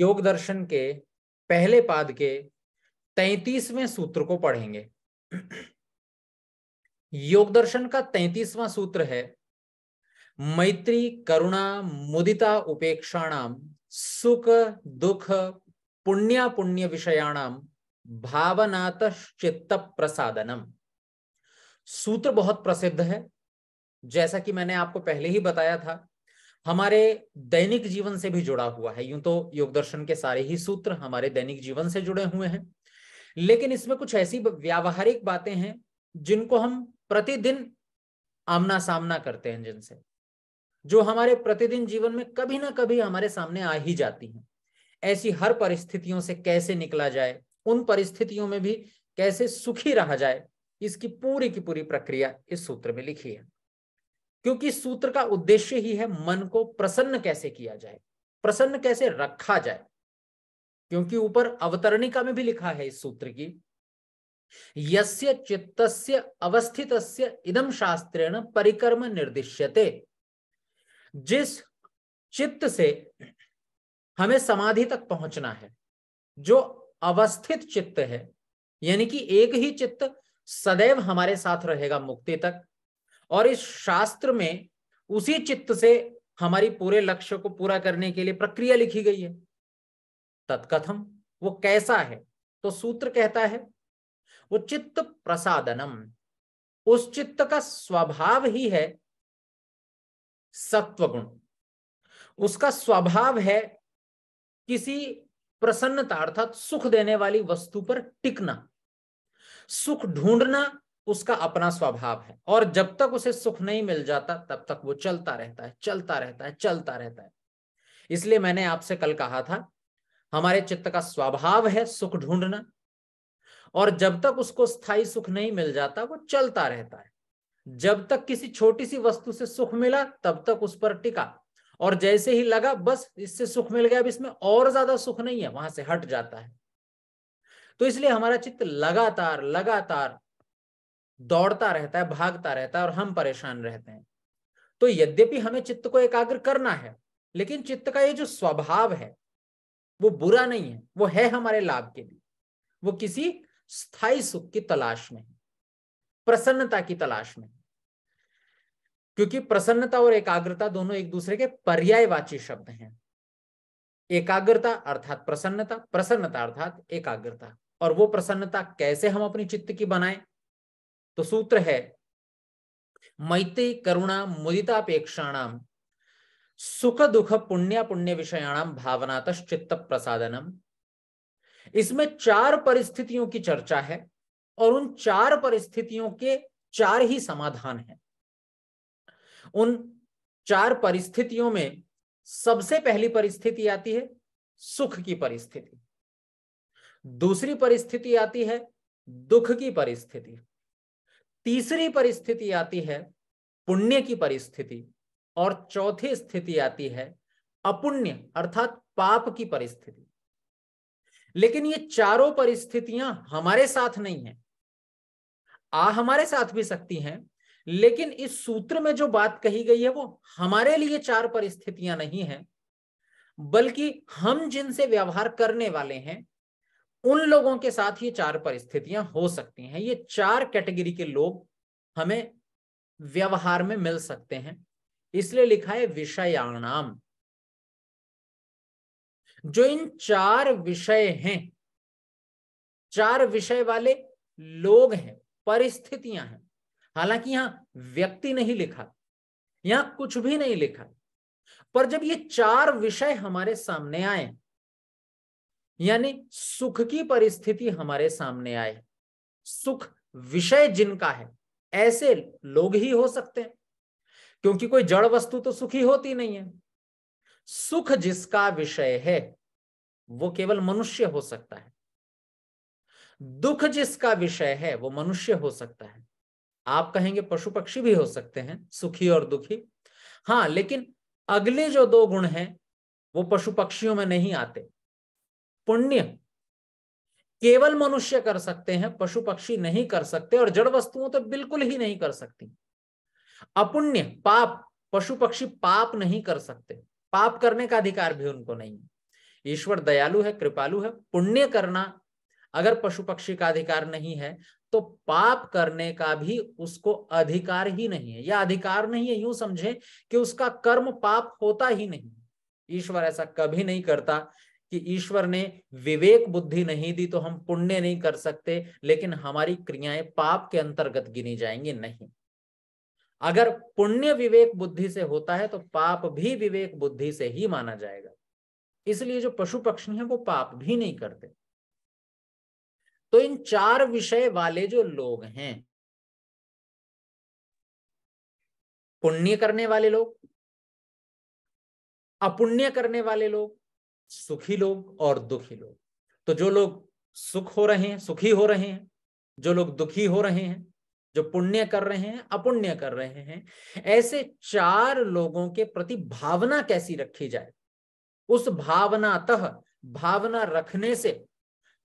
योग दर्शन के पहले पाद के तैतीसवें सूत्र को पढ़ेंगे योग दर्शन का तैतीसवां सूत्र है मैत्री करुणा मुदिता उपेक्षाणाम सुख दुख पुण्य पुण्य विषयाणाम भावनात चित्त प्रसादनम सूत्र बहुत प्रसिद्ध है जैसा कि मैंने आपको पहले ही बताया था हमारे दैनिक जीवन से भी जुड़ा हुआ है यूं तो योग दर्शन के सारे ही सूत्र हमारे दैनिक जीवन से जुड़े हुए हैं लेकिन इसमें कुछ ऐसी व्यावहारिक बातें हैं जिनको हम प्रतिदिन आमना सामना करते हैं जिनसे जो हमारे प्रतिदिन जीवन में कभी ना कभी हमारे सामने आ ही जाती हैं ऐसी हर परिस्थितियों से कैसे निकला जाए उन परिस्थितियों में भी कैसे सुखी रहा जाए इसकी पूरी की पूरी प्रक्रिया इस सूत्र में लिखी है क्योंकि सूत्र का उद्देश्य ही है मन को प्रसन्न कैसे किया जाए प्रसन्न कैसे रखा जाए क्योंकि ऊपर अवतरणिका में भी लिखा है इस सूत्र की यस्य चित्तस्य अवस्थितस्य इदम शास्त्रेण परिक्रम निर्दिश्यते जिस चित्त से हमें समाधि तक पहुंचना है जो अवस्थित चित्त है यानी कि एक ही चित्त सदैव हमारे साथ रहेगा मुक्ति तक और इस शास्त्र में उसी चित्त से हमारी पूरे लक्ष्य को पूरा करने के लिए प्रक्रिया लिखी गई है तत्कथम वो कैसा है तो सूत्र कहता है वो चित्त प्रसादनम उस चित्त का स्वभाव ही है सत्वगुण उसका स्वभाव है किसी प्रसन्नता अर्थात सुख देने वाली वस्तु पर टिकना सुख ढूंढना उसका अपना स्वभाव है और जब तक उसे सुख नहीं मिल जाता तब तक वो चलता रहता है चलता रहता है चलता रहता है इसलिए मैंने आपसे कल कहा था हमारे चित्त का स्वभाव है सुख ढूंढना और जब तक उसको स्थायी सुख नहीं मिल जाता वो चलता रहता है जब तक किसी छोटी सी वस्तु से सुख मिला तब तक उस पर टिका और जैसे ही लगा बस इससे सुख मिल गया अब इसमें और ज्यादा सुख नहीं है वहां से हट जाता है तो इसलिए हमारा चित्त लगातार लगातार दौड़ता रहता है भागता रहता है और हम परेशान रहते हैं तो यद्यपि हमें चित्त को एकाग्र करना है लेकिन चित्त का ये जो स्वभाव है वो बुरा नहीं है वो है हमारे लाभ के लिए वो किसी स्थायी सुख की तलाश में है प्रसन्नता की तलाश में क्योंकि प्रसन्नता और एकाग्रता दोनों एक दूसरे के पर्यायवाची शब्द हैं एकाग्रता अर्थात प्रसन्नता प्रसन्नता अर्थात एकाग्रता और वो प्रसन्नता कैसे हम अपनी चित्त की बनाएं तो सूत्र है मैत्री करुणा मुदितापेक्षाणाम सुख दुख पुण्य पुण्य विषयाणाम भावनात चित्त प्रसादनम इसमें चार परिस्थितियों की चर्चा है और उन चार परिस्थितियों के चार ही समाधान हैं उन चार परिस्थितियों में सबसे पहली परिस्थिति आती है सुख की परिस्थिति दूसरी परिस्थिति आती है दुख की परिस्थिति तीसरी परिस्थिति आती है पुण्य की परिस्थिति और चौथी स्थिति आती है अपुण्य अर्थात पाप की परिस्थिति लेकिन ये चारों परिस्थितियां हमारे साथ नहीं है आ हमारे साथ भी सकती हैं लेकिन इस सूत्र में जो बात कही गई है वो हमारे लिए चार परिस्थितियां नहीं है बल्कि हम जिनसे व्यवहार करने वाले हैं उन लोगों के साथ ये चार परिस्थितियां हो सकती हैं ये चार कैटेगरी के लोग हमें व्यवहार में मिल सकते हैं इसलिए लिखा है विषयाणाम जो इन चार विषय हैं चार विषय वाले लोग हैं परिस्थितियां हैं हालांकि यहां व्यक्ति नहीं लिखा यहां कुछ भी नहीं लिखा पर जब ये चार विषय हमारे सामने आए यानी सुख की परिस्थिति हमारे सामने आए सुख विषय जिनका है ऐसे लोग ही हो सकते हैं क्योंकि कोई जड़ वस्तु तो सुखी होती नहीं है सुख जिसका विषय है वो केवल मनुष्य हो सकता है दुख जिसका विषय है वो मनुष्य हो सकता है आप कहेंगे पशु पक्षी भी हो सकते हैं सुखी और दुखी हाँ लेकिन अगले जो दो गुण हैं वो पशु पक्षियों में नहीं आते पुण्य केवल मनुष्य कर सकते हैं पशु पक्षी नहीं कर सकते और जड़ वस्तुओं तो बिल्कुल ही नहीं कर सकती अपुण्य पाप पशु पक्षी पाप नहीं कर सकते पाप करने का अधिकार भी उनको नहीं ईश्वर दयालु है कृपालु है पुण्य करना अगर पशु पक्षी का अधिकार नहीं है तो पाप करने का भी उसको अधिकार ही नहीं है या अधिकार नहीं है यूं समझे कि उसका कर्म पाप होता ही नहीं ईश्वर ऐसा कभी नहीं करता कि ईश्वर ने विवेक बुद्धि नहीं दी तो हम पुण्य नहीं कर सकते लेकिन हमारी क्रियाएं पाप के अंतर्गत गिनी जाएंगी नहीं अगर पुण्य विवेक बुद्धि से होता है तो पाप भी विवेक बुद्धि से ही माना जाएगा इसलिए जो पशु पक्षी हैं वो पाप भी नहीं करते तो इन चार विषय वाले जो लोग हैं पुण्य करने वाले लोग अपुण्य करने वाले लोग सुखी लोग और दुखी लोग तो जो लोग सुख हो रहे हैं सुखी हो रहे हैं जो लोग दुखी हो रहे हैं जो पुण्य कर रहे हैं अपुण्य कर रहे हैं ऐसे चार लोगों के प्रति भावना कैसी रखी जाए उस भावनातः भावना रखने से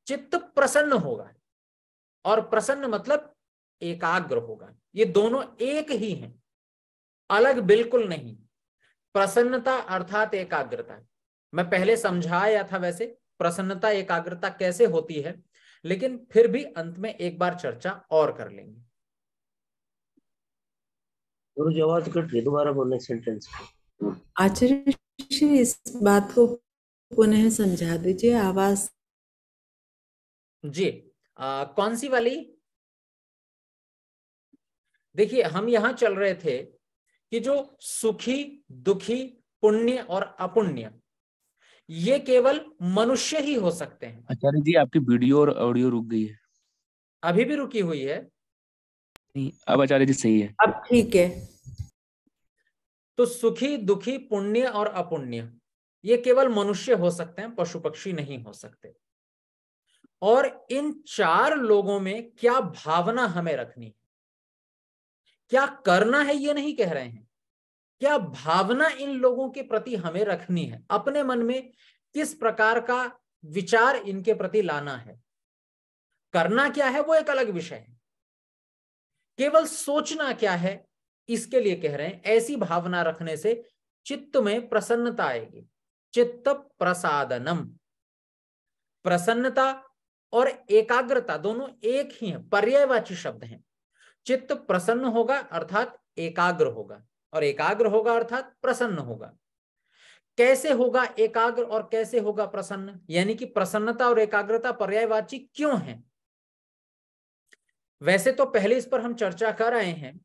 चित्त प्रसन्न होगा और प्रसन्न मतलब एकाग्र होगा ये दोनों एक ही हैं अलग बिल्कुल नहीं प्रसन्नता अर्थात एकाग्रता मैं पहले समझाया था वैसे प्रसन्नता एकाग्रता कैसे होती है लेकिन फिर भी अंत में एक बार चर्चा और कर लेंगे गुरु जी कट दोबारा बोलने सेंटेंस आचार्य इस बात को पुनः समझा दीजिए आवाज जी आ, कौन सी वाली देखिए हम यहां चल रहे थे कि जो सुखी दुखी पुण्य और अपुण्य ये केवल मनुष्य ही हो सकते हैं आचार्य जी आपकी वीडियो और ऑडियो रुक गई है अभी भी रुकी हुई है नहीं अब आचार्य जी सही है अब ठीक है तो सुखी दुखी पुण्य और अपुण्य ये केवल मनुष्य हो सकते हैं पशु पक्षी नहीं हो सकते और इन चार लोगों में क्या भावना हमें रखनी है क्या करना है ये नहीं कह रहे हैं क्या भावना इन लोगों के प्रति हमें रखनी है अपने मन में किस प्रकार का विचार इनके प्रति लाना है करना क्या है वो एक अलग विषय है केवल सोचना क्या है इसके लिए कह रहे हैं ऐसी भावना रखने से चित्त में प्रसन्नता आएगी चित्त प्रसादनम प्रसन्नता और एकाग्रता दोनों एक ही है पर्यायवाची शब्द हैं चित्त प्रसन्न होगा अर्थात एकाग्र होगा और एकाग्र होगा अर्थात प्रसन्न होगा कैसे होगा एकाग्र और कैसे होगा प्रसन्न यानी कि प्रसन्नता और एकाग्रता पर्यायवाची क्यों है वैसे तो पहले इस पर हम चर्चा कर रहे हैं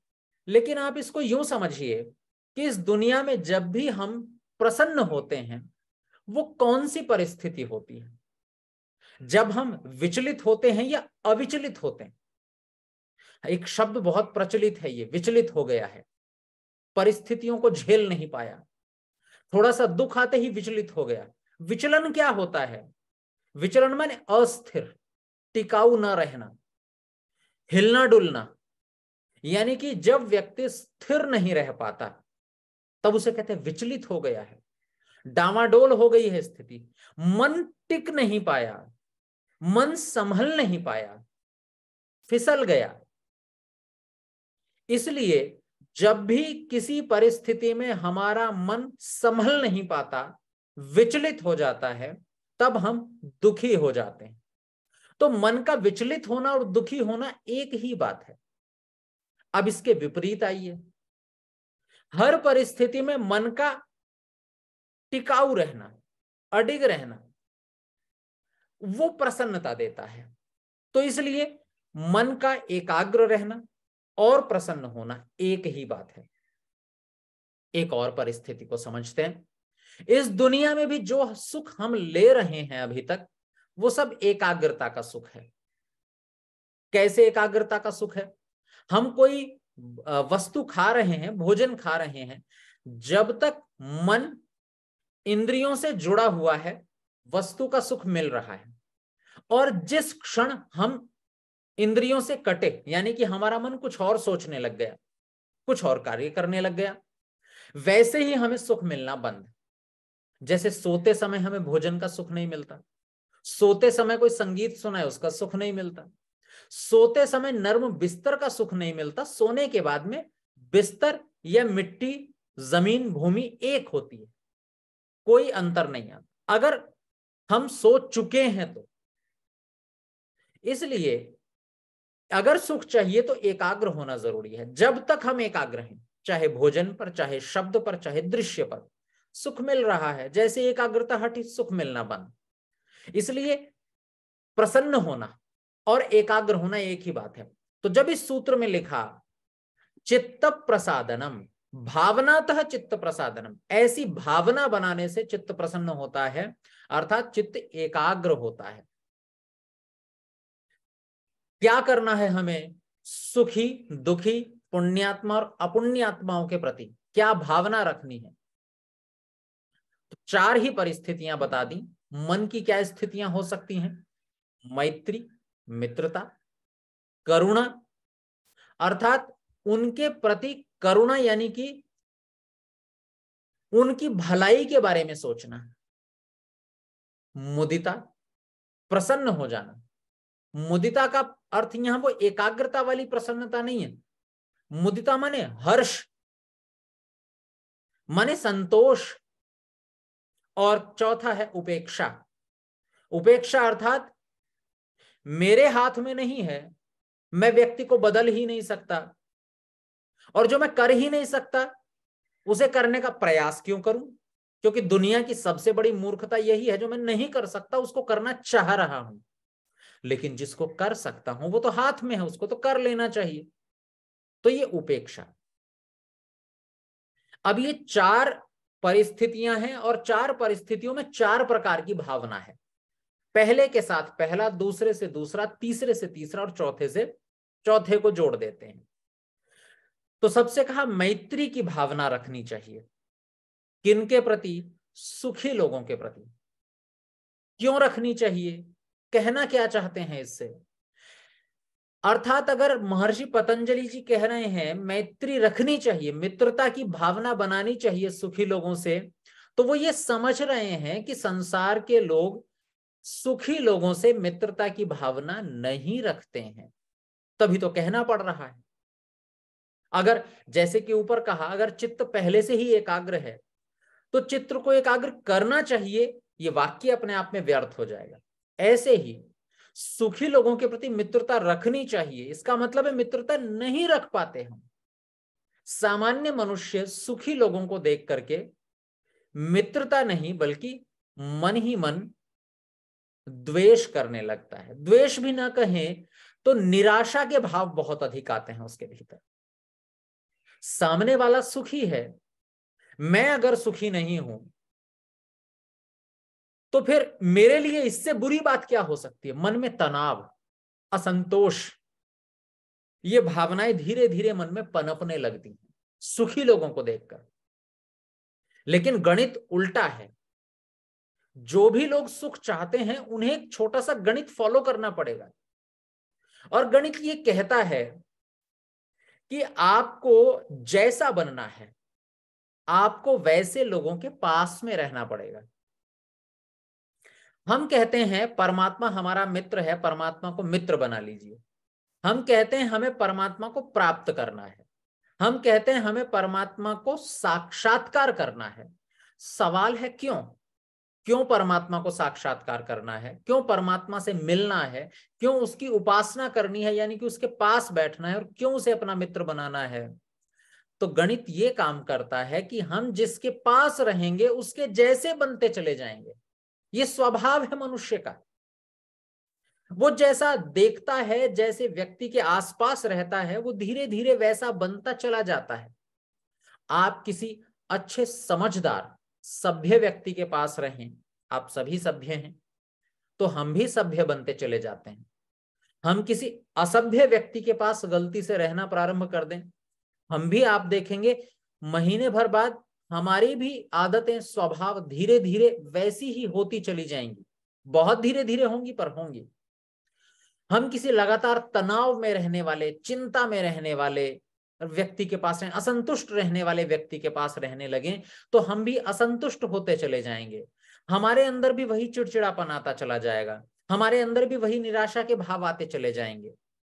लेकिन आप इसको यूं समझिए कि इस दुनिया में जब भी हम प्रसन्न होते हैं वो कौन सी परिस्थिति होती है जब हम विचलित होते हैं या अविचलित होते हैं एक शब्द बहुत प्रचलित है ये विचलित हो गया है परिस्थितियों को झेल नहीं पाया थोड़ा सा दुख आते ही विचलित हो गया विचलन क्या होता है विचलन माने अस्थिर टिकाऊ ना रहना हिलना डुलना यानी कि जब व्यक्ति स्थिर नहीं रह पाता तब उसे कहते हैं विचलित हो गया है डामाडोल हो गई है स्थिति मन टिक नहीं पाया मन संभल नहीं पाया फिसल गया इसलिए जब भी किसी परिस्थिति में हमारा मन संभल नहीं पाता विचलित हो जाता है तब हम दुखी हो जाते हैं तो मन का विचलित होना और दुखी होना एक ही बात है अब इसके विपरीत आइए हर परिस्थिति में मन का टिकाऊ रहना अडिग रहना वो प्रसन्नता देता है तो इसलिए मन का एकाग्र रहना और प्रसन्न होना एक ही बात है एक और परिस्थिति को समझते हैं इस दुनिया में भी जो सुख हम ले रहे हैं अभी तक वो सब एकाग्रता का सुख है कैसे एकाग्रता का सुख है हम कोई वस्तु खा रहे हैं भोजन खा रहे हैं जब तक मन इंद्रियों से जुड़ा हुआ है वस्तु का सुख मिल रहा है और जिस क्षण हम इंद्रियों से कटे यानी कि हमारा मन कुछ और सोचने लग गया कुछ और कार्य करने लग गया वैसे ही हमें सुख मिलना बंद जैसे सोते समय हमें भोजन का सुख नहीं मिलता सोते समय कोई संगीत सुना है उसका सुख नहीं मिलता सोते समय नर्म बिस्तर का सुख नहीं मिलता सोने के बाद में बिस्तर या मिट्टी जमीन भूमि एक होती है कोई अंतर नहीं आता अगर हम सो चुके हैं तो इसलिए अगर सुख चाहिए तो एकाग्र होना जरूरी है जब तक हम एकाग्र हैं चाहे भोजन पर चाहे शब्द पर चाहे दृश्य पर सुख मिल रहा है जैसे एकाग्रता हटी सुख मिलना बंद इसलिए प्रसन्न होना और एकाग्र होना एक ही बात है तो जब इस सूत्र में लिखा चित्त प्रसादनम भावनातः चित्त प्रसादनम ऐसी भावना बनाने से चित्त प्रसन्न होता है अर्थात चित्त एकाग्र होता है क्या करना है हमें सुखी दुखी पुण्यात्मा और अपुण्यात्माओं के प्रति क्या भावना रखनी है तो चार ही परिस्थितियां बता दी मन की क्या स्थितियां हो सकती हैं मैत्री मित्रता करुणा अर्थात उनके प्रति करुणा यानी कि उनकी भलाई के बारे में सोचना मुदिता प्रसन्न हो जाना मुदिता का अर्थ यहां वो एकाग्रता वाली प्रसन्नता नहीं है मुदिता माने हर्ष माने संतोष और चौथा है उपेक्षा उपेक्षा अर्थात मेरे हाथ में नहीं है मैं व्यक्ति को बदल ही नहीं सकता और जो मैं कर ही नहीं सकता उसे करने का प्रयास क्यों करूं क्योंकि दुनिया की सबसे बड़ी मूर्खता यही है जो मैं नहीं कर सकता उसको करना चाह रहा हूं लेकिन जिसको कर सकता हूं वो तो हाथ में है उसको तो कर लेना चाहिए तो ये उपेक्षा अब ये चार परिस्थितियां हैं और चार परिस्थितियों में चार प्रकार की भावना है पहले के साथ पहला दूसरे से दूसरा तीसरे से तीसरा और चौथे से चौथे को जोड़ देते हैं तो सबसे कहा मैत्री की भावना रखनी चाहिए किनके प्रति सुखी लोगों के प्रति क्यों रखनी चाहिए कहना क्या चाहते हैं इससे अर्थात अगर महर्षि पतंजलि जी कह रहे हैं मैत्री रखनी चाहिए मित्रता की भावना बनानी चाहिए सुखी लोगों से तो वो ये समझ रहे हैं कि संसार के लोग सुखी लोगों से मित्रता की भावना नहीं रखते हैं तभी तो कहना पड़ रहा है अगर जैसे कि ऊपर कहा अगर चित्त पहले से ही एकाग्र है तो चित्र को एकाग्र करना चाहिए ये वाक्य अपने आप में व्यर्थ हो जाएगा ऐसे ही सुखी लोगों के प्रति मित्रता रखनी चाहिए इसका मतलब है मित्रता नहीं रख पाते हम सामान्य मनुष्य सुखी लोगों को देख करके मित्रता नहीं बल्कि मन ही मन द्वेष करने लगता है द्वेष भी ना कहें तो निराशा के भाव बहुत अधिक आते हैं उसके भीतर सामने वाला सुखी है मैं अगर सुखी नहीं हूं तो फिर मेरे लिए इससे बुरी बात क्या हो सकती है मन में तनाव असंतोष ये भावनाएं धीरे धीरे मन में पनपने लगती हैं सुखी लोगों को देखकर लेकिन गणित उल्टा है जो भी लोग सुख चाहते हैं उन्हें एक छोटा सा गणित फॉलो करना पड़ेगा और गणित ये कहता है कि आपको जैसा बनना है आपको वैसे लोगों के पास में रहना पड़ेगा हम कहते हैं परमात्मा हमारा मित्र है परमात्मा को मित्र बना लीजिए हम कहते हैं हमें परमात्मा को प्राप्त करना है हम कहते हैं हमें परमात्मा को साक्षात्कार करना है सवाल है क्यों क्यों परमात्मा को साक्षात्कार करना है क्यों परमात्मा से मिलना है क्यों उसकी उपासना करनी है यानी कि उसके पास बैठना है और क्यों उसे अपना मित्र बनाना है तो गणित ये काम करता है कि हम जिसके पास रहेंगे उसके जैसे बनते चले जाएंगे ये स्वभाव है मनुष्य का वो जैसा देखता है जैसे व्यक्ति के आसपास रहता है वो धीरे धीरे वैसा बनता चला जाता है आप किसी अच्छे समझदार सभ्य व्यक्ति के पास रहें आप सभी सभ्य हैं तो हम भी सभ्य बनते चले जाते हैं हम किसी असभ्य व्यक्ति के पास गलती से रहना प्रारंभ कर दें हम भी आप देखेंगे महीने भर बाद हमारी भी आदतें स्वभाव धीरे धीरे वैसी ही होती चली जाएंगी बहुत धीरे धीरे होंगी पर होंगी हम किसी लगातार तनाव में रहने वाले चिंता में रहने वाले व्यक्ति के पास रहें असंतुष्ट रहने वाले व्यक्ति के पास रहने लगे तो हम भी असंतुष्ट होते चले जाएंगे हमारे अंदर भी वही चिड़चिड़ापन आता चला जाएगा हमारे अंदर भी वही निराशा के भाव आते चले जाएंगे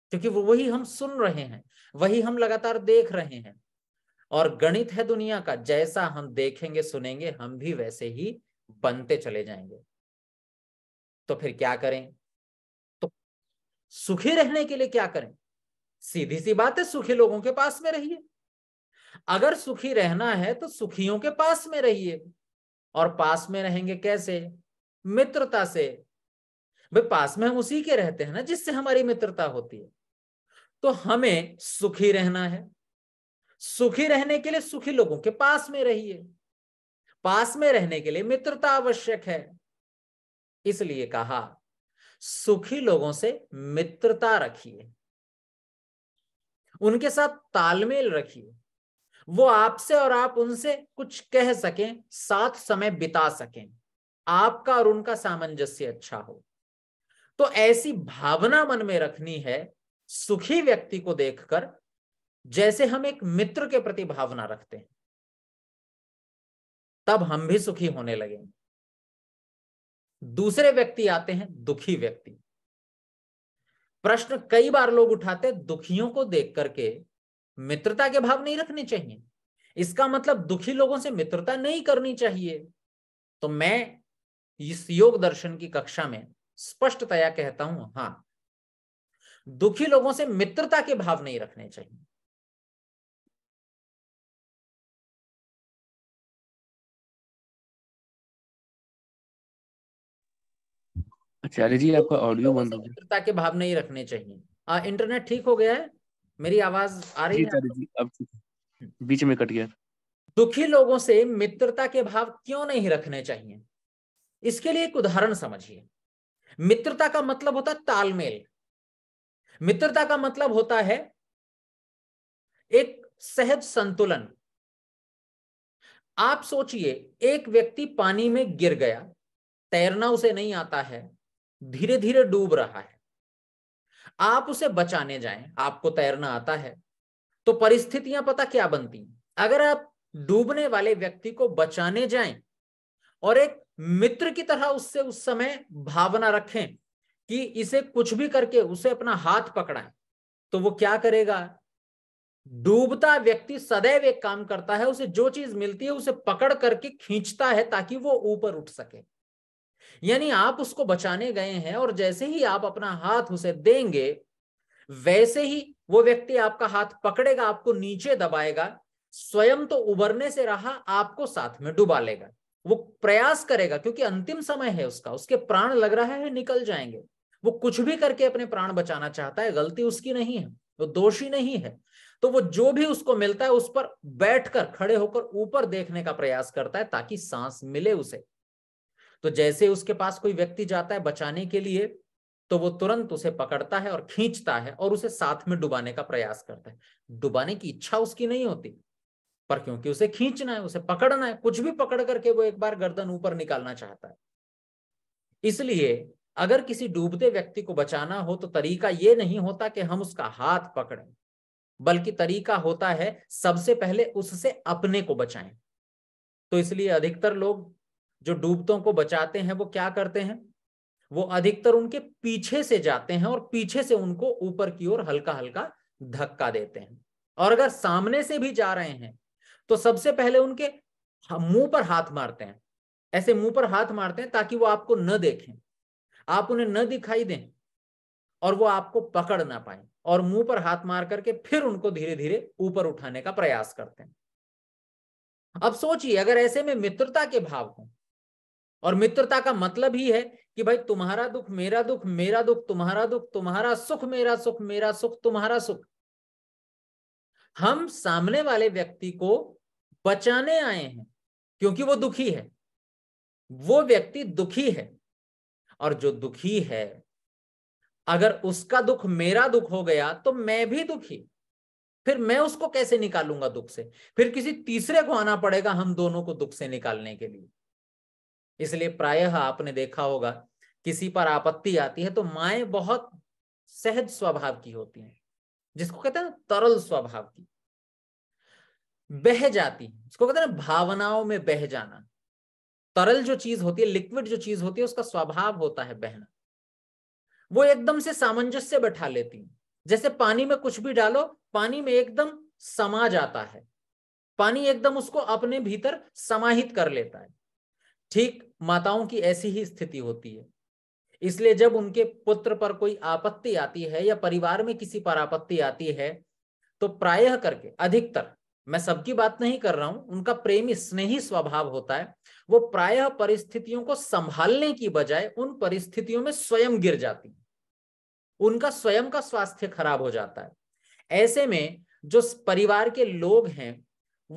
क्योंकि वही हम सुन रहे हैं वही हम लगातार देख रहे हैं और गणित है दुनिया का जैसा हम देखेंगे सुनेंगे हम भी वैसे ही बनते चले जाएंगे तो फिर क्या करें तो सुखी रहने के लिए क्या करें सीधी सी बात है सुखी लोगों के पास में रहिए अगर सुखी रहना है तो सुखियों के पास में रहिए और पास में रहेंगे कैसे मित्रता से भाई पास में हम उसी के रहते हैं ना जिससे हमारी मित्रता होती है तो हमें सुखी रहना है सुखी रहने के लिए सुखी लोगों के पास में रहिए पास में रहने के लिए मित्रता आवश्यक है इसलिए कहा सुखी लोगों से मित्रता रखिए उनके साथ तालमेल रखिए वो आपसे और आप उनसे कुछ कह सकें साथ समय बिता सकें आपका और उनका सामंजस्य अच्छा हो तो ऐसी भावना मन में रखनी है सुखी व्यक्ति को देखकर जैसे हम एक मित्र के प्रति भावना रखते हैं तब हम भी सुखी होने लगेंगे दूसरे व्यक्ति आते हैं दुखी व्यक्ति प्रश्न कई बार लोग उठाते दुखियों को देख करके मित्रता के भाव नहीं रखने चाहिए इसका मतलब दुखी लोगों से मित्रता नहीं करनी चाहिए तो मैं इस योग दर्शन की कक्षा में स्पष्टतया कहता हूं हां दुखी लोगों से मित्रता के भाव नहीं रखने चाहिए आचार्य अच्छा, जी तो आपका ऑडियो बंद हो गया भाव नहीं रखने चाहिए आ, हाँ, इंटरनेट ठीक हो गया है मेरी आवाज आ रही है जी अब बीच में कट गया दुखी लोगों से मित्रता के भाव क्यों नहीं रखने चाहिए इसके लिए एक उदाहरण समझिए मित्रता का मतलब होता है तालमेल मित्रता का मतलब होता है एक सहज संतुलन आप सोचिए एक व्यक्ति पानी में गिर गया तैरना उसे नहीं आता है धीरे धीरे डूब रहा है आप उसे बचाने जाएं आपको तैरना आता है तो परिस्थितियां पता क्या बनती अगर आप डूबने वाले व्यक्ति को बचाने जाएं और एक मित्र की तरह उससे उस समय भावना रखें कि इसे कुछ भी करके उसे अपना हाथ पकड़ाएं तो वो क्या करेगा डूबता व्यक्ति सदैव एक काम करता है उसे जो चीज मिलती है उसे पकड़ करके खींचता है ताकि वो ऊपर उठ सके यानी आप उसको बचाने गए हैं और जैसे ही आप अपना हाथ उसे देंगे वैसे ही वो व्यक्ति आपका हाथ पकड़ेगा आपको नीचे दबाएगा स्वयं तो उबरने से रहा आपको साथ में डुबा लेगा वो प्रयास करेगा क्योंकि अंतिम समय है उसका उसके प्राण लग रहा है निकल जाएंगे वो कुछ भी करके अपने प्राण बचाना चाहता है गलती उसकी नहीं है वो दोषी नहीं है तो वो जो भी उसको मिलता है उस पर बैठकर खड़े होकर ऊपर देखने का प्रयास करता है ताकि सांस मिले उसे तो जैसे उसके पास कोई व्यक्ति जाता है बचाने के लिए तो वो तुरंत उसे पकड़ता है और खींचता है और उसे साथ में डुबाने का प्रयास करता है डुबाने की इच्छा उसकी नहीं होती पर क्योंकि उसे खींचना है उसे पकड़ना है कुछ भी पकड़ करके वो एक बार गर्दन ऊपर निकालना चाहता है इसलिए अगर किसी डूबते व्यक्ति को बचाना हो तो तरीका ये नहीं होता कि हम उसका हाथ पकड़ें बल्कि तरीका होता है सबसे पहले उससे अपने को बचाएं तो इसलिए अधिकतर लोग जो डूबतों को बचाते हैं वो क्या करते हैं वो अधिकतर उनके पीछे से जाते हैं और पीछे से उनको ऊपर की ओर हल्का हल्का धक्का देते हैं और अगर सामने से भी जा रहे हैं तो सबसे पहले उनके मुंह पर हाथ मारते हैं ऐसे मुंह पर हाथ मारते हैं ताकि वो आपको न देखें आप उन्हें न दिखाई दें और वो आपको पकड़ ना पाए और मुंह पर हाथ मार करके फिर उनको धीरे धीरे ऊपर उठाने का प्रयास करते हैं अब सोचिए अगर ऐसे में मित्रता के भाव हों और मित्रता का मतलब ही है कि भाई तुम्हारा दुख मेरा दुख मेरा दुख तुम्हारा दुख तुम्हारा सुख मेरा सुख मेरा सुख तुम्हारा सुख हम सामने वाले व्यक्ति को बचाने आए हैं क्योंकि वो दुखी है वो व्यक्ति दुखी है और जो दुखी है अगर उसका दुख मेरा दुख हो गया तो मैं भी दुखी फिर मैं उसको कैसे निकालूंगा दुख से फिर किसी तीसरे को आना पड़ेगा हम दोनों को दुख से निकालने के लिए इसलिए प्रायः आपने देखा होगा किसी पर आपत्ति आती है तो माए बहुत सहज स्वभाव की होती हैं जिसको कहते हैं तरल स्वभाव की बह जाती है इसको कहते हैं भावनाओं में बह जाना तरल जो चीज होती है लिक्विड जो चीज होती है उसका स्वभाव होता है बहना वो एकदम से सामंजस्य बैठा लेती है जैसे पानी में कुछ भी डालो पानी में एकदम समा जाता है पानी एकदम उसको अपने भीतर समाहित कर लेता है ठीक माताओं की ऐसी ही स्थिति होती है इसलिए जब उनके पुत्र पर कोई आपत्ति आती है या परिवार में किसी पर आपत्ति आती है तो प्रायः करके अधिकतर मैं सबकी बात नहीं कर रहा हूं उनका प्रेमी स्नेही स्वभाव होता है वो प्रायः परिस्थितियों को संभालने की बजाय उन परिस्थितियों में स्वयं गिर जाती है उनका स्वयं का स्वास्थ्य खराब हो जाता है ऐसे में जो परिवार के लोग हैं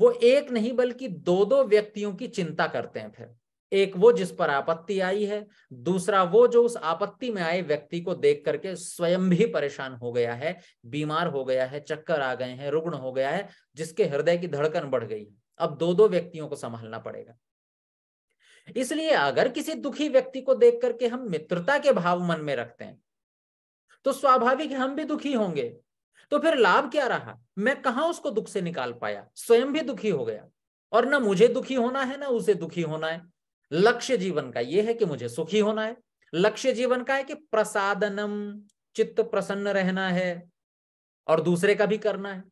वो एक नहीं बल्कि दो दो व्यक्तियों की चिंता करते हैं फिर एक वो जिस पर आपत्ति आई है दूसरा वो जो उस आपत्ति में आए व्यक्ति को देख करके स्वयं भी परेशान हो गया है बीमार हो गया है चक्कर आ गए हैं रुग्ण हो गया है जिसके हृदय की धड़कन बढ़ गई है अब दो दो व्यक्तियों को संभालना पड़ेगा इसलिए अगर किसी दुखी व्यक्ति को देख करके हम मित्रता के भाव मन में रखते हैं तो स्वाभाविक हम भी दुखी होंगे तो फिर लाभ क्या रहा मैं कहा उसको दुख से निकाल पाया स्वयं भी दुखी हो गया और ना मुझे दुखी होना है ना उसे दुखी होना है लक्ष्य जीवन का यह है कि मुझे सुखी होना है लक्ष्य जीवन का है कि प्रसादनम चित्त प्रसन्न रहना है और दूसरे का भी करना है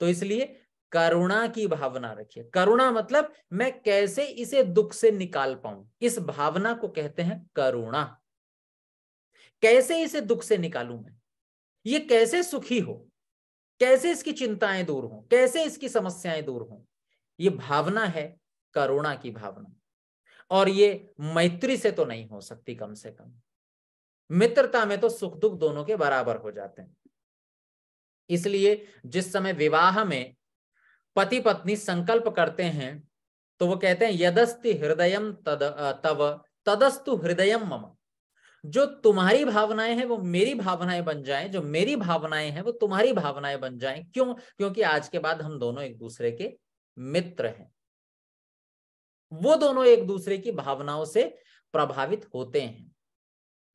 तो इसलिए करुणा की भावना रखिए करुणा मतलब मैं कैसे इसे दुख से निकाल पाऊं इस भावना को कहते हैं करुणा कैसे इसे दुख से निकालू मैं ये कैसे सुखी हो कैसे इसकी चिंताएं दूर हों कैसे इसकी समस्याएं दूर हों ये भावना है करुणा की भावना और ये मैत्री से तो नहीं हो सकती कम से कम मित्रता में तो सुख दुख दोनों के बराबर हो जाते हैं इसलिए जिस समय विवाह में पति पत्नी संकल्प करते हैं तो वो कहते हैं यदस्ति हृदय तद तव तदस्तु हृदय मम जो तुम्हारी भावनाएं हैं वो मेरी भावनाएं बन जाएं जो मेरी भावनाएं हैं वो तुम्हारी भावनाएं बन जाएं क्यों क्योंकि आज के बाद हम दोनों एक दूसरे के मित्र हैं वो दोनों एक दूसरे की भावनाओं से प्रभावित होते हैं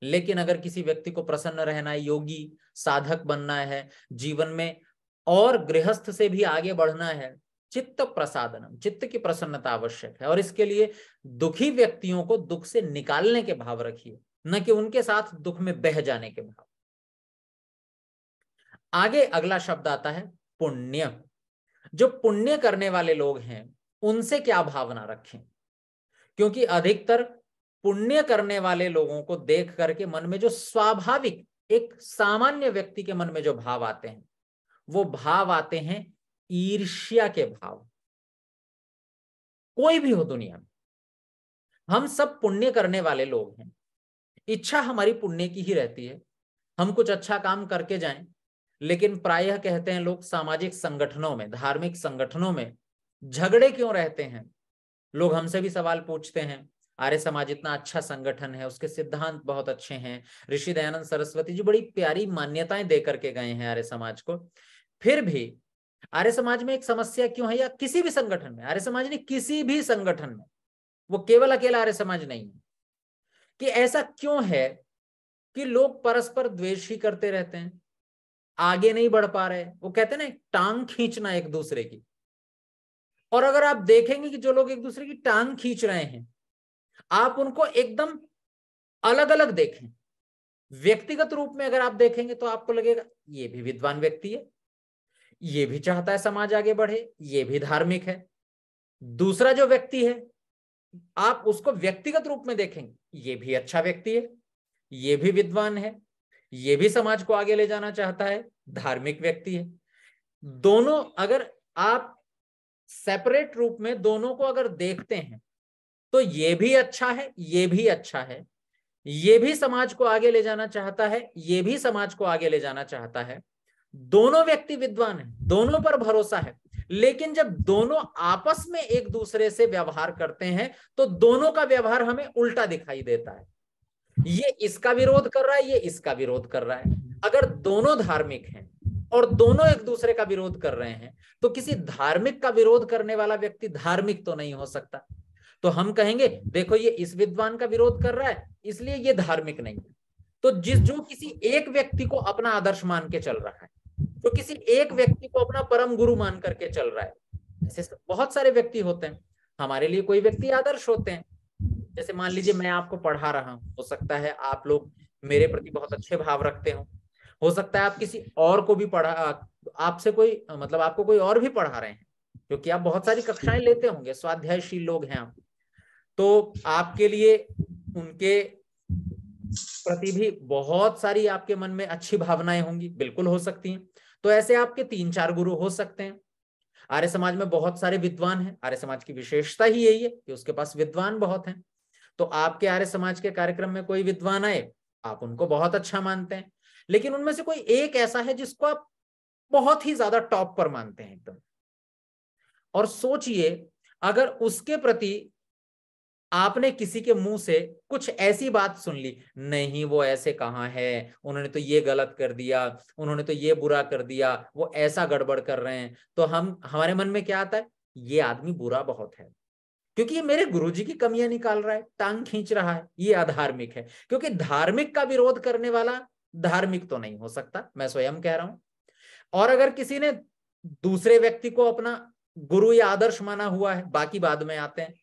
लेकिन अगर किसी व्यक्ति को प्रसन्न रहना है योगी साधक बनना है जीवन में और गृहस्थ से भी आगे बढ़ना है चित्त प्रसादनम चित्त की प्रसन्नता आवश्यक है और इसके लिए दुखी व्यक्तियों को दुख से निकालने के भाव रखिए न कि उनके साथ दुख में बह जाने के भाव आगे अगला शब्द आता है पुण्य जो पुण्य करने वाले लोग हैं उनसे क्या भावना रखें क्योंकि अधिकतर पुण्य करने वाले लोगों को देख करके मन में जो स्वाभाविक एक सामान्य व्यक्ति के मन में जो भाव आते हैं वो भाव आते हैं ईर्ष्या के भाव कोई भी हो दुनिया में हम सब पुण्य करने वाले लोग हैं इच्छा हमारी पुण्य की ही रहती है हम कुछ अच्छा काम करके जाएं लेकिन प्रायः कहते हैं लोग सामाजिक संगठनों में धार्मिक संगठनों में झगड़े क्यों रहते हैं लोग हमसे भी सवाल पूछते हैं आर्य समाज इतना अच्छा संगठन है उसके सिद्धांत बहुत अच्छे हैं ऋषि दयानंद सरस्वती जी बड़ी प्यारी मान्यताएं दे करके गए हैं आर्य समाज को फिर भी आर्य समाज में एक समस्या क्यों है या किसी भी संगठन में आर्य समाज ने किसी भी संगठन में वो केवल अकेला आर्य समाज नहीं है कि ऐसा क्यों है कि लोग परस्पर द्वेष ही करते रहते हैं आगे नहीं बढ़ पा रहे वो कहते हैं ना टांग खींचना एक दूसरे की और अगर आप देखेंगे कि जो लोग एक दूसरे की टांग खींच रहे हैं आप उनको एकदम अलग अलग देखें व्यक्तिगत रूप में अगर आप देखेंगे तो आपको लगेगा ये भी विद्वान व्यक्ति है ये भी चाहता है समाज आगे बढ़े ये भी धार्मिक है दूसरा जो व्यक्ति है आप उसको व्यक्तिगत रूप में देखेंगे ये भी अच्छा व्यक्ति है ये भी विद्वान है ये भी समाज को आगे ले जाना चाहता है धार्मिक व्यक्ति है दोनों अगर आप सेपरेट रूप में दोनों को अगर देखते हैं तो ये भी अच्छा है ये भी अच्छा है ये भी समाज को आगे ले जाना चाहता है ये भी समाज को आगे ले जाना चाहता है दोनों व्यक्ति विद्वान है दोनों पर भरोसा है लेकिन जब दोनों आपस में एक दूसरे से व्यवहार करते हैं तो दोनों का व्यवहार हमें उल्टा दिखाई देता है ये इसका विरोध कर रहा है ये इसका विरोध कर रहा है अगर दोनों धार्मिक हैं और दोनों एक दूसरे का विरोध कर रहे हैं तो किसी धार्मिक का विरोध करने वाला व्यक्ति धार्मिक तो नहीं हो सकता तो हम कहेंगे देखो ये इस विद्वान का विरोध कर रहा है इसलिए ये धार्मिक नहीं है तो जिस जो किसी एक व्यक्ति को अपना आदर्श मान के चल रहा है जो किसी एक व्यक्ति को अपना परम गुरु मान करके चल रहा है ऐसे बहुत सारे व्यक्ति होते हैं हमारे लिए कोई व्यक्ति आदर्श होते हैं जैसे मान लीजिए मैं आपको पढ़ा रहा हूं हो सकता है आप लोग मेरे प्रति बहुत अच्छे भाव रखते हो हो सकता है आप किसी और को भी पढ़ा आपसे कोई मतलब आपको कोई और भी पढ़ा रहे हैं क्योंकि आप बहुत सारी कक्षाएं लेते होंगे स्वाध्यायशील लोग हैं आप तो आपके लिए उनके प्रति भी बहुत सारी आपके मन में अच्छी भावनाएं होंगी बिल्कुल हो सकती हैं तो ऐसे आपके तीन चार गुरु हो सकते हैं आर्य समाज में बहुत सारे विद्वान हैं आर्य समाज की विशेषता ही यही है कि उसके पास विद्वान बहुत हैं तो आपके आर्य समाज के कार्यक्रम में कोई विद्वान आए आप उनको बहुत अच्छा मानते हैं लेकिन उनमें से कोई एक ऐसा है जिसको आप बहुत ही ज्यादा टॉप पर मानते हैं एकदम और सोचिए अगर उसके प्रति आपने किसी के मुंह से कुछ ऐसी बात सुन ली नहीं वो ऐसे कहाँ है उन्होंने तो ये गलत कर दिया उन्होंने तो ये बुरा कर दिया वो ऐसा गड़बड़ कर रहे हैं तो हम हमारे मन में क्या आता है ये आदमी बुरा बहुत है क्योंकि ये मेरे गुरुजी की कमियां निकाल रहा है टांग खींच रहा है ये अधार्मिक है क्योंकि धार्मिक का विरोध करने वाला धार्मिक तो नहीं हो सकता मैं स्वयं कह रहा हूं और अगर किसी ने दूसरे व्यक्ति को अपना गुरु या आदर्श माना हुआ है बाकी बाद में आते हैं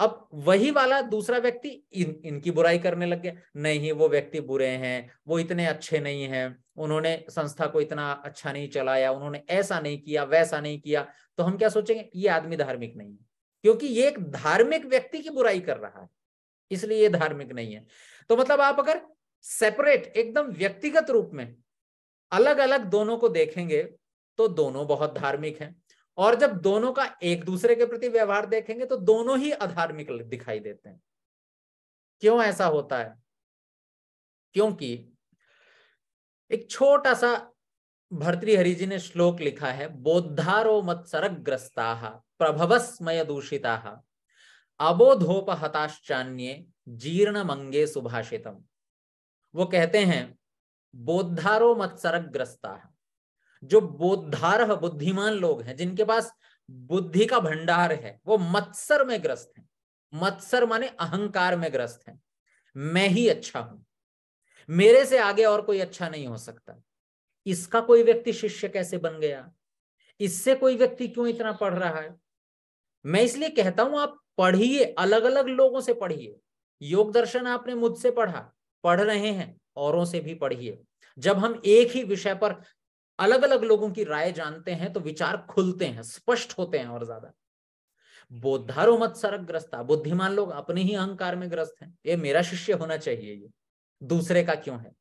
अब वही वाला दूसरा व्यक्ति इन इनकी बुराई करने लग गया नहीं वो व्यक्ति बुरे हैं वो इतने अच्छे नहीं हैं उन्होंने संस्था को इतना अच्छा नहीं चलाया उन्होंने ऐसा नहीं किया वैसा नहीं किया तो हम क्या सोचेंगे ये आदमी धार्मिक नहीं है क्योंकि ये एक धार्मिक व्यक्ति की बुराई कर रहा है इसलिए ये धार्मिक नहीं है तो मतलब आप अगर सेपरेट एकदम व्यक्तिगत रूप में अलग अलग दोनों को देखेंगे तो दोनों बहुत धार्मिक हैं और जब दोनों का एक दूसरे के प्रति व्यवहार देखेंगे तो दोनों ही अधार्मिक दिखाई देते हैं क्यों ऐसा होता है क्योंकि एक छोटा सा भर्तृहरि जी ने श्लोक लिखा है बोद्धारो मत्सरग्रस्ता प्रभवस्मय दूषिता अबोधोपहताश्चान्ये जीर्ण मंगे सुभाषितम वो कहते हैं बोद्धारो ग्रस्ता जो बोद्धार बुद्धिमान लोग हैं जिनके पास बुद्धि का भंडार है वो मत्सर में ग्रस्त हैं मत्सर माने अहंकार में ग्रस्त हैं मैं ही अच्छा हूं मेरे से आगे और कोई अच्छा नहीं हो सकता इसका कोई व्यक्ति शिष्य कैसे बन गया इससे कोई व्यक्ति क्यों इतना पढ़ रहा है मैं इसलिए कहता हूं आप पढ़िए अलग अलग लोगों से पढ़िए योग दर्शन आपने मुझसे पढ़ा पढ़ रहे हैं औरों से भी पढ़िए जब हम एक ही विषय पर अलग अलग लोगों की राय जानते हैं तो विचार खुलते हैं स्पष्ट होते हैं और ज्यादा बोधारो मत सरक ग्रस्ता बुद्धिमान लोग अपने ही अहंकार में ग्रस्त हैं ये मेरा शिष्य होना चाहिए ये दूसरे का क्यों है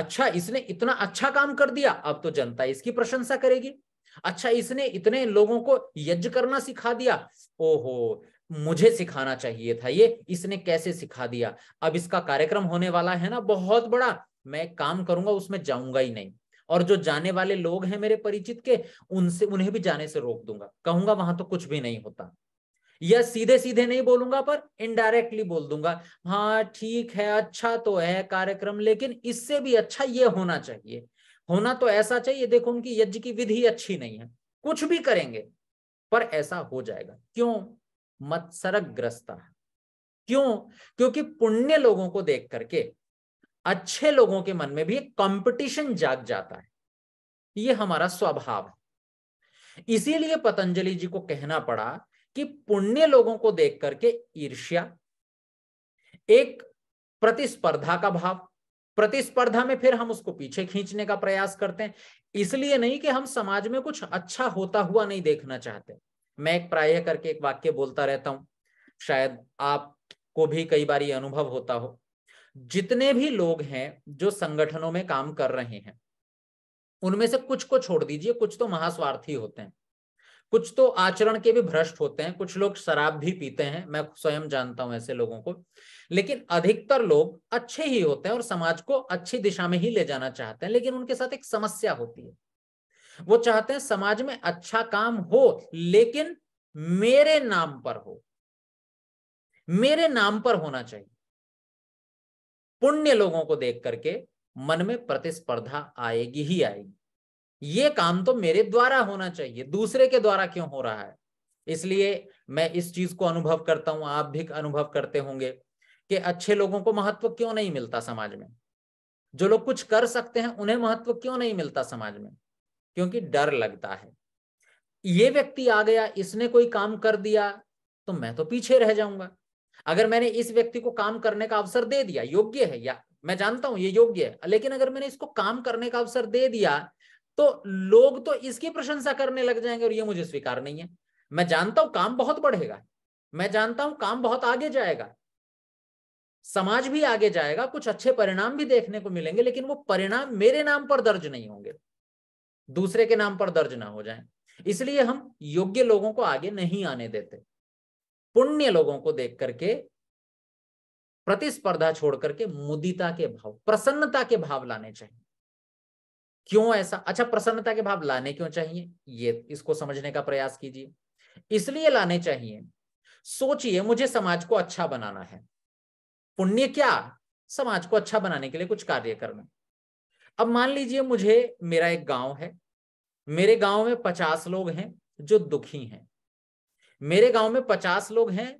अच्छा इसने इतना अच्छा काम कर दिया अब तो जनता इसकी प्रशंसा करेगी अच्छा इसने इतने लोगों को यज्ञ करना सिखा दिया ओहो मुझे सिखाना चाहिए था ये इसने कैसे सिखा दिया अब इसका कार्यक्रम होने वाला है ना बहुत बड़ा मैं काम करूंगा उसमें जाऊंगा ही नहीं और जो जाने वाले लोग हैं मेरे परिचित के उनसे उन्हें भी जाने से रोक दूंगा कहूंगा वहां तो कुछ भी नहीं होता या सीधे सीधे नहीं बोलूंगा पर इनडायरेक्टली बोल दूंगा हाँ ठीक है अच्छा तो है कार्यक्रम लेकिन इससे भी अच्छा ये होना चाहिए होना तो ऐसा चाहिए देखो उनकी यज्ञ की विधि अच्छी नहीं है कुछ भी करेंगे पर ऐसा हो जाएगा क्यों मत्सरक ग्रस्ता क्यों क्योंकि पुण्य लोगों को देख करके अच्छे लोगों के मन में भी एक कंपटीशन जाग जाता है यह हमारा स्वभाव है इसीलिए पतंजलि जी को कहना पड़ा कि पुण्य लोगों को देख करके ईर्ष्या एक प्रतिस्पर्धा का भाव प्रतिस्पर्धा में फिर हम उसको पीछे खींचने का प्रयास करते हैं इसलिए नहीं कि हम समाज में कुछ अच्छा होता हुआ नहीं देखना चाहते मैं एक प्राय करके एक वाक्य बोलता रहता हूं शायद आपको भी कई बार ये अनुभव होता हो जितने भी लोग हैं जो संगठनों में काम कर रहे हैं उनमें से कुछ को छोड़ दीजिए कुछ तो महास्वार्थी होते हैं कुछ तो आचरण के भी भ्रष्ट होते हैं कुछ लोग शराब भी पीते हैं मैं स्वयं जानता हूं ऐसे लोगों को लेकिन अधिकतर लोग अच्छे ही होते हैं और समाज को अच्छी दिशा में ही ले जाना चाहते हैं लेकिन उनके साथ एक समस्या होती है वो चाहते हैं समाज में अच्छा काम हो लेकिन मेरे नाम पर हो मेरे नाम पर होना चाहिए पुण्य लोगों को देख करके मन में प्रतिस्पर्धा आएगी ही आएगी ये काम तो मेरे द्वारा होना चाहिए दूसरे के द्वारा क्यों हो रहा है इसलिए मैं इस चीज को अनुभव करता हूं आप भी अनुभव करते होंगे कि अच्छे लोगों को महत्व क्यों नहीं मिलता समाज में जो लोग कुछ कर सकते हैं उन्हें महत्व क्यों नहीं मिलता समाज में क्योंकि डर लगता है ये व्यक्ति आ गया इसने कोई काम कर दिया तो मैं तो पीछे रह जाऊंगा अगर मैंने इस व्यक्ति को काम करने का अवसर दे दिया योग्य है या मैं जानता हूं ये योग्य है लेकिन अगर मैंने इसको काम करने का अवसर दे दिया तो लोग तो इसकी प्रशंसा करने लग जाएंगे और ये मुझे स्वीकार नहीं है मैं जानता हूं काम बहुत बढ़ेगा मैं जानता हूं काम बहुत आगे जाएगा समाज भी आगे जाएगा कुछ अच्छे परिणाम भी देखने को मिलेंगे लेकिन वो परिणाम मेरे नाम पर दर्ज नहीं होंगे दूसरे के नाम पर दर्ज ना हो जाए इसलिए हम योग्य लोगों को आगे नहीं आने देते पुण्य लोगों को देख करके प्रतिस्पर्धा छोड़ करके मुदिता के भाव प्रसन्नता के भाव लाने चाहिए क्यों ऐसा अच्छा प्रसन्नता के भाव लाने क्यों चाहिए ये इसको समझने का प्रयास कीजिए इसलिए लाने चाहिए सोचिए मुझे समाज को अच्छा बनाना है पुण्य क्या समाज को अच्छा बनाने के लिए कुछ कार्य करना अब मान लीजिए मुझे मेरा एक गांव है मेरे गांव में पचास लोग हैं जो दुखी हैं मेरे गांव में पचास लोग हैं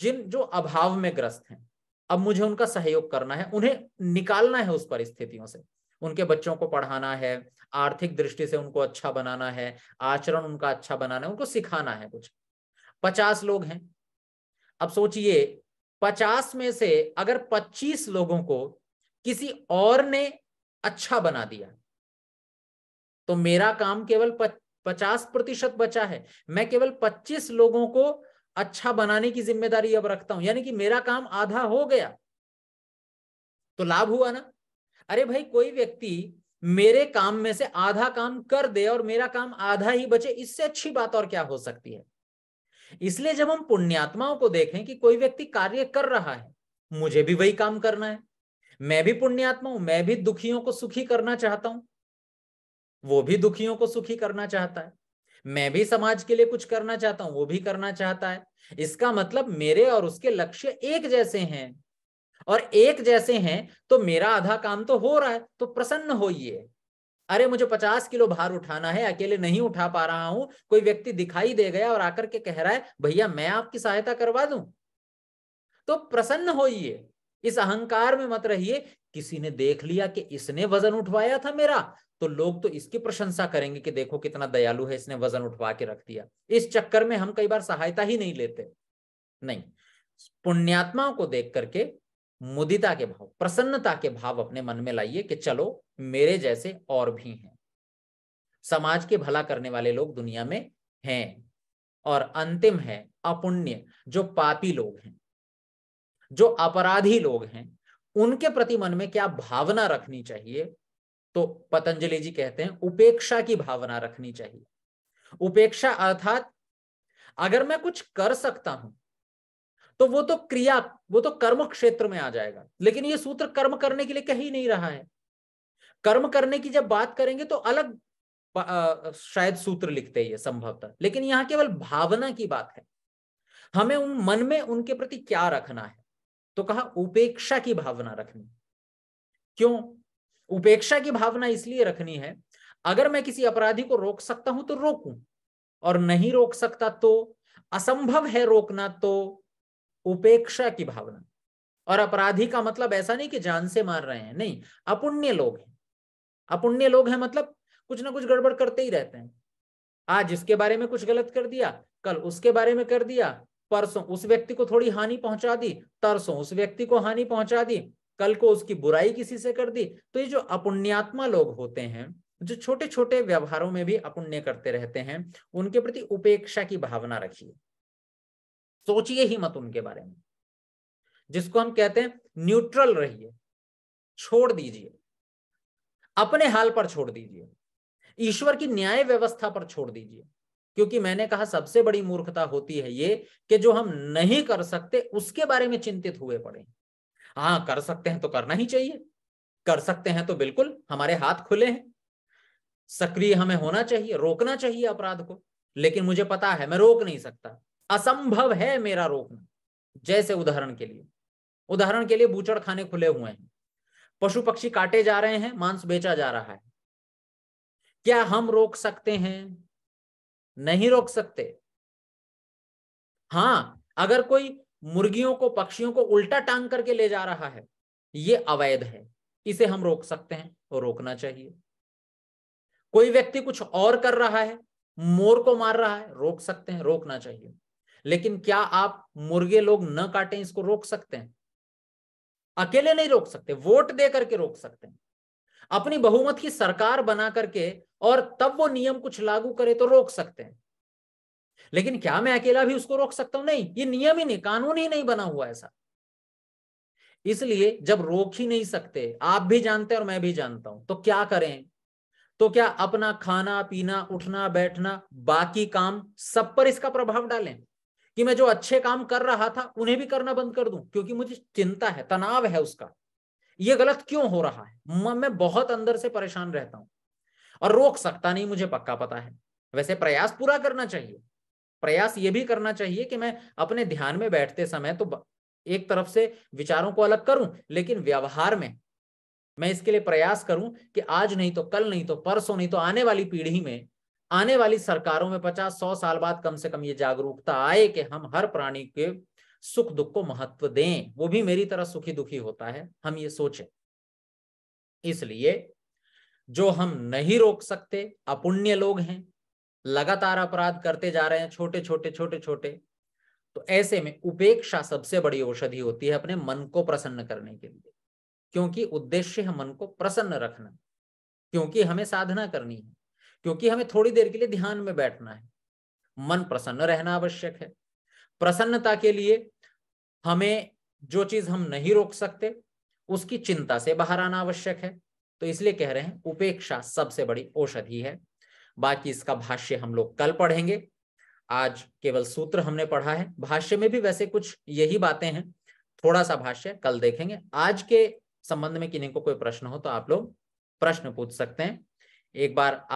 जिन जो अभाव में ग्रस्त हैं अब मुझे उनका सहयोग करना है उन्हें निकालना है उस परिस्थितियों से उनके बच्चों को पढ़ाना है आर्थिक दृष्टि से उनको अच्छा बनाना है आचरण उनका अच्छा बनाना है उनको सिखाना है कुछ पचास लोग हैं अब सोचिए पचास में से अगर पच्चीस लोगों को किसी और ने अच्छा बना दिया तो मेरा काम केवल पचास प्रतिशत बचा है मैं केवल पच्चीस लोगों को अच्छा बनाने की जिम्मेदारी अब रखता हूं यानी कि मेरा काम आधा हो गया तो लाभ हुआ ना अरे भाई कोई व्यक्ति मेरे काम में से आधा काम कर दे और मेरा काम आधा ही बचे इससे अच्छी बात और क्या हो सकती है इसलिए जब हम पुण्यात्माओं को देखें कि कोई व्यक्ति कार्य कर रहा है मुझे भी वही काम करना है मैं भी पुण्यात्मा हूं मैं भी दुखियों को सुखी करना चाहता हूं वो भी दुखियों को सुखी करना चाहता है मैं भी समाज के लिए कुछ करना चाहता हूं वो भी करना चाहता है इसका मतलब मेरे और उसके लक्ष्य एक जैसे हैं और एक जैसे हैं तो मेरा आधा काम तो हो रहा है तो प्रसन्न होइए अरे मुझे पचास किलो भार उठाना है अकेले नहीं उठा पा रहा हूं कोई व्यक्ति दिखाई दे गया और आकर के कह रहा है भैया मैं आपकी सहायता करवा दू तो प्रसन्न होइए इस अहंकार में मत रहिए किसी ने देख लिया कि इसने वजन उठवाया था मेरा तो लोग तो इसकी प्रशंसा करेंगे कि देखो कितना दयालु है इसने वजन उठवा के रख दिया इस चक्कर में हम कई बार सहायता ही नहीं लेते नहीं पुण्यात्माओं को देख करके मुदिता के भाव प्रसन्नता के भाव अपने मन में लाइए कि चलो मेरे जैसे और भी हैं समाज के भला करने वाले लोग दुनिया में हैं और अंतिम है अपुण्य जो पापी लोग हैं जो अपराधी लोग हैं उनके प्रति मन में क्या भावना रखनी चाहिए तो पतंजलि जी कहते हैं उपेक्षा की भावना रखनी चाहिए उपेक्षा अर्थात अगर मैं कुछ कर सकता हूं तो वो तो क्रिया वो तो कर्म क्षेत्र में आ जाएगा लेकिन ये सूत्र कर्म करने के लिए कही नहीं रहा है कर्म करने की जब बात करेंगे तो अलग शायद सूत्र लिखते ही संभवतः लेकिन यहां केवल भावना की बात है हमें उन मन में उनके प्रति क्या रखना है तो कहा उपेक्षा की भावना रखनी क्यों उपेक्षा की भावना इसलिए रखनी है अगर मैं किसी अपराधी को रोक सकता हूं तो रोकूं और नहीं रोक सकता तो असंभव है रोकना तो उपेक्षा की भावना और अपराधी का मतलब ऐसा नहीं कि जान से मार रहे हैं नहीं अपुण्य लोग हैं अपुण्य लोग हैं मतलब कुछ ना कुछ गड़बड़ करते ही रहते हैं आज इसके बारे में कुछ गलत कर दिया कल उसके बारे में कर दिया परसों उस व्यक्ति को थोड़ी हानि पहुंचा दी तरसों उस व्यक्ति को हानि पहुंचा दी कल को उसकी बुराई किसी से कर दी तो ये जो अपुण्यात्मा लोग होते हैं जो छोटे छोटे व्यवहारों में भी अपुण्य करते रहते हैं उनके प्रति उपेक्षा की भावना रखिए सोचिए ही मत उनके बारे में जिसको हम कहते हैं न्यूट्रल रहिए छोड़ दीजिए अपने हाल पर छोड़ दीजिए ईश्वर की न्याय व्यवस्था पर छोड़ दीजिए क्योंकि मैंने कहा सबसे बड़ी मूर्खता होती है ये कि जो हम नहीं कर सकते उसके बारे में चिंतित हुए पड़े हाँ कर सकते हैं तो करना ही चाहिए कर सकते हैं तो बिल्कुल हमारे हाथ खुले हैं सक्रिय हमें होना चाहिए रोकना चाहिए अपराध को लेकिन मुझे पता है मैं रोक नहीं सकता असंभव है मेरा रोकना जैसे उदाहरण के लिए उदाहरण के लिए बूचड़ खाने खुले हुए हैं पशु पक्षी काटे जा रहे हैं मांस बेचा जा रहा है क्या हम रोक सकते हैं नहीं रोक सकते हाँ अगर कोई मुर्गियों को पक्षियों को उल्टा टांग करके ले जा रहा है ये अवैध है इसे हम रोक सकते हैं तो रोकना चाहिए कोई व्यक्ति कुछ और कर रहा है मोर को मार रहा है रोक सकते हैं रोकना चाहिए लेकिन क्या आप मुर्गे लोग न काटें इसको रोक सकते हैं अकेले नहीं रोक सकते वोट दे करके रोक सकते हैं अपनी बहुमत की सरकार बना करके और तब वो नियम कुछ लागू करे तो रोक सकते हैं लेकिन क्या मैं अकेला भी उसको रोक सकता हूं नहीं ये नियम ही नहीं कानून ही नहीं बना हुआ ऐसा इसलिए जब रोक ही नहीं सकते आप भी जानते हैं और मैं भी जानता हूं तो क्या करें तो क्या अपना खाना पीना उठना बैठना बाकी काम सब पर इसका प्रभाव डालें कि मैं जो अच्छे काम कर रहा था उन्हें भी करना बंद कर दूं क्योंकि मुझे चिंता है तनाव है उसका ये गलत क्यों हो रहा है मैं बहुत अंदर से परेशान रहता हूं और रोक सकता नहीं मुझे पक्का पता है वैसे प्रयास पूरा करना चाहिए प्रयास ये भी करना चाहिए कि मैं अपने ध्यान में बैठते समय तो एक तरफ से विचारों को अलग करूं लेकिन व्यवहार में मैं इसके लिए प्रयास करूं कि आज नहीं तो कल नहीं तो परसों नहीं तो आने वाली पीढ़ी में आने वाली सरकारों में पचास सौ साल बाद कम से कम ये जागरूकता आए कि हम हर प्राणी के सुख दुख को महत्व दें वो भी मेरी तरह सुखी दुखी होता है हम ये सोचें इसलिए जो हम नहीं रोक सकते अपुण्य लोग हैं लगातार अपराध करते जा रहे हैं छोटे छोटे छोटे छोटे तो ऐसे में उपेक्षा सबसे बड़ी औषधि होती है अपने मन को प्रसन्न करने के लिए क्योंकि उद्देश्य है मन को प्रसन्न रखना क्योंकि हमें साधना करनी है क्योंकि हमें थोड़ी देर के लिए ध्यान में बैठना है मन प्रसन्न रहना आवश्यक है प्रसन्नता के लिए हमें जो चीज हम नहीं रोक सकते उसकी चिंता से बाहर आना आवश्यक है तो इसलिए कह रहे हैं उपेक्षा सबसे बड़ी औषधि है बाकी इसका भाष्य हम लोग कल पढ़ेंगे आज केवल सूत्र हमने पढ़ा है भाष्य में भी वैसे कुछ यही बातें हैं थोड़ा सा भाष्य कल देखेंगे आज के संबंध में किन्हीं को कोई प्रश्न हो तो आप लोग प्रश्न पूछ सकते हैं एक बार